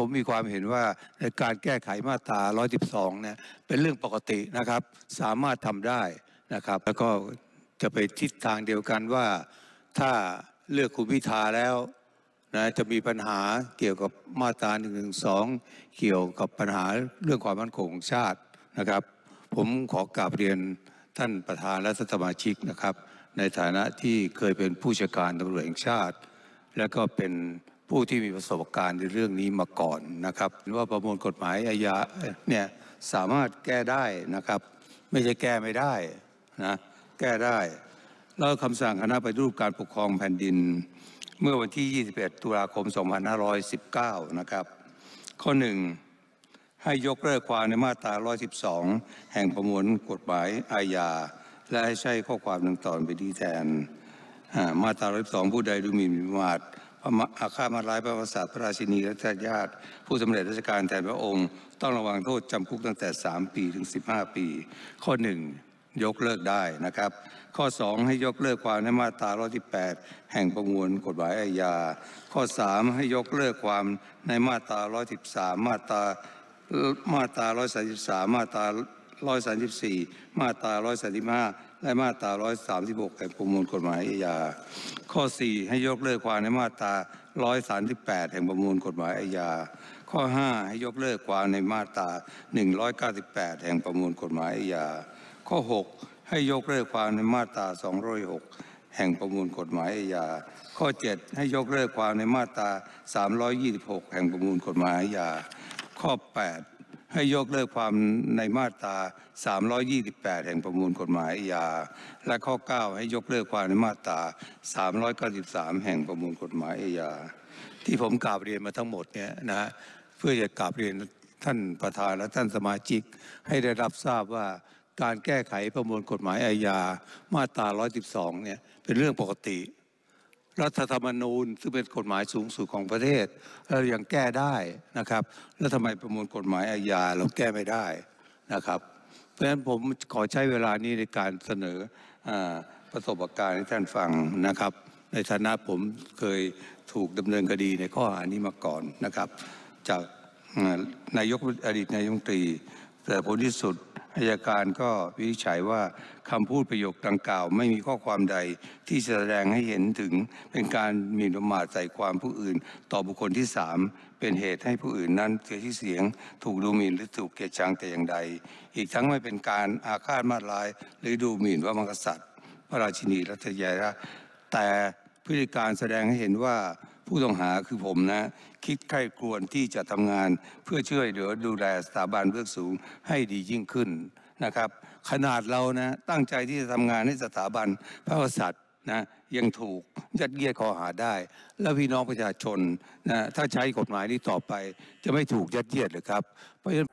ผมมีความเห็นว่าในการแก้ไขมาตรา 112 เนี่ยเป็นเรื่องปกตินะครับ สามารถทำได้นะครับ แล้วก็จะไปทิศทางเดียวกันว่าถ้าเลือกคุณพิธาแล้วนะจะมีปัญหาเกี่ยวกับมาตรา1นึเกี่ยวกับปัญหาเรื่องความมั่นคงของชาตินะครับ ผมขอกราบเรียนท่านประธานและสมาชิกนะครับ ในฐานะที่เคยเป็นผู้จัดการตำรวจแห่งชาติ และก็เป็นผู้ที่มีประสบการณ์ในเรื่องนี้มาก่อนนะครับว่าประมวลกฎหมายอาญาเนี่ยสามารถแก้ได้นะครับ ไม่ใช่แก้ไม่ได้นะแก้ได้แล้วคำสั่งคณะไปรูปการปกครองแผ่นดินเมื่อวันที่ 21 ตุลาคม 2519 นะครับข้อ1ให้ยกเลิกความในมาตรา 112 แห่งประมวลกฎหมายอาญาและให้ใช้ข้อความดังต่อไปดีแทนมาตรา112 ผู้ใดดูหมิ่นประมาทอาฆาตมาร้ายพระวสสาพระราชินีและทาตาผู้สำเร็จราชการ แทนพระองค์ ต้องระวังโทษจำคุกตั้งแต่ 3 ปีถึง 15 ปี ข้อ 1 ยกเลิกได้นะครับ ข้อ 2 ให้ยกเลิกความในมาตรา118 แห่งประมวลกฎหมายอาญา ข้อ 3 ให้ยกเลิกความในมาตรา113 มาตรามาตรา133 มาตรา134มาตรา135และมาตรา136แห่งประมวลกฎหมายอาญา ข้อ 4 ให้ยกเลิกความในมาตรา 138 แห่งประมวลกฎหมายอาญา ข้อ 5ให้ยกเลิกความในมาตรา198แห่งประมวลกฎหมายอาญา ข้อ 6 ให้ยกเลิกความในมาตรา 206แห่งประมวลกฎหมายอาญา ข้อ 7 ให้ยกเลิกความในมาตรา 326 แห่งประมวลกฎหมายอาญา ข้อ 8ให้ยกเลิกความในมาตรา 328 แห่งประมวลกฎหมายอาญา และข้อ 9 ให้ยกเลิกความในมาตรา393 แห่งประมวลกฎหมายอาญาที่ผมกล่าวเรียนมาทั้งหมดเนี่ยนะฮะเพื่อจะกล่าวเรียนท่านประธานและท่านสมาชิกให้ได้รับทราบว่าการแก้ไขประมวลกฎหมายอาญามาตรา112เนี่ยเป็นเรื่องปกติรัฐธรรมนูญซึ่งเป็นกฎหมายสูงสุดของประเทศเรายังแก้ได้นะครับ แล้วทำไมประมวลกฎหมายอาญา เราแก้ไม่ได้นะครับ เพราะฉะนั้นผมขอใช้เวลานี้ในการเสนอประสบการณ์ให้ท่านฟังนะครับ ในฐานะผมเคยถูกดำเนินคดีในข้อหานี้มาก่อนนะครับจากนายกอดีตนายกรัฐมนตรีแต่ผลที่สุดอายการก็วิจัยว่าคำพูดประโยคดังกล่าวไม่มีข้อความใดที่แสดงให้เห็นถึงเป็นการหมิ่นประมาทใส่ความผู้อื่น ต่อบุคคลที่สามเป็นเหตุให้ผู้อื่นนั้นเสียชื่อเสียง ถูกดูหมิ่นหรือถูกเกลียดชังแต่อย่างใด อีกทั้งไม่เป็นการอาฆาตมาร้ายหรือดูหมิ่นว่ามกษัตริย์พระราชินีรัชยาแต่พฤติการแสดงให้เห็นว่าผู้ต้องหาคือผมนะ คิดใคร่ครวญที่จะทำงานเพื่อช่วยเหลือดูแลสถาบันเบื้องสูงให้ดียิ่งขึ้นนะครับ ขนาดเรานะ ตั้งใจที่จะทำงานให้สถาบันพระกษัตริย์นะยังถูก ยัดเยียดข้อหาได้ แล้วพี่น้องประชาชนนะถ้าใช้กฎหมายนี้ต่อไป จะไม่ถูกยัดเยียดหรือครับ เพราะฉะนั้น